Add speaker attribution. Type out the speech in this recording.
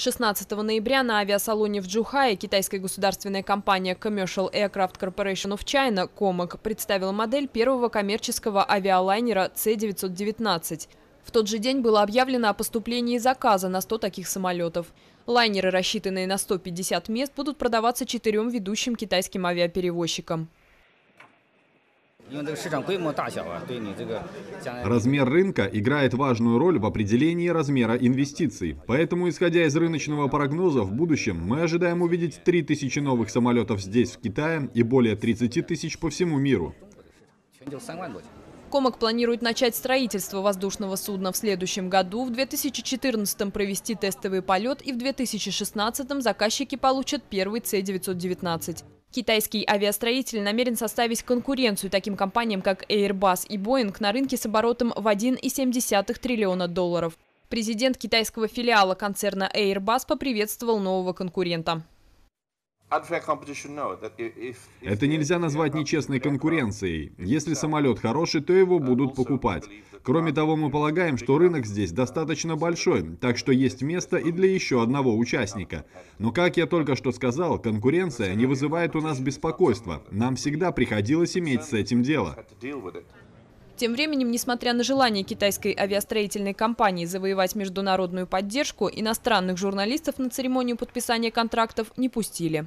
Speaker 1: 16 ноября на авиасалоне в Джухае китайская государственная компания Commercial Aircraft Corporation of China COMAC представила модель первого коммерческого авиалайнера C-919. В тот же день было объявлено о поступлении заказа на 100 таких самолетов. Лайнеры, рассчитанные на 150 мест, будут продаваться четырем ведущим китайским авиаперевозчикам.
Speaker 2: Размер рынка играет важную роль в определении размера инвестиций. Поэтому, исходя из рыночного прогноза, в будущем мы ожидаем увидеть 3000 новых самолетов здесь, в Китае, и более 30 тысяч по всему миру.
Speaker 1: Комок планирует начать строительство воздушного судна в следующем году, в 2014 провести тестовый полет и в 2016 заказчики получат первый С-919. Китайский авиастроитель намерен составить конкуренцию таким компаниям, как Airbus и Boeing на рынке с оборотом в 1,7 триллиона долларов. Президент китайского филиала концерна Airbus поприветствовал нового конкурента.
Speaker 2: Это нельзя назвать нечестной конкуренцией. Если самолет хороший, то его будут покупать. Кроме того, мы полагаем, что рынок здесь достаточно большой, так что есть место и для еще одного участника. Но, как я только что сказал, конкуренция не вызывает у нас беспокойства. Нам всегда приходилось иметь с этим дело.
Speaker 1: Тем временем, несмотря на желание китайской авиастроительной компании завоевать международную поддержку, иностранных журналистов на церемонию подписания контрактов не пустили.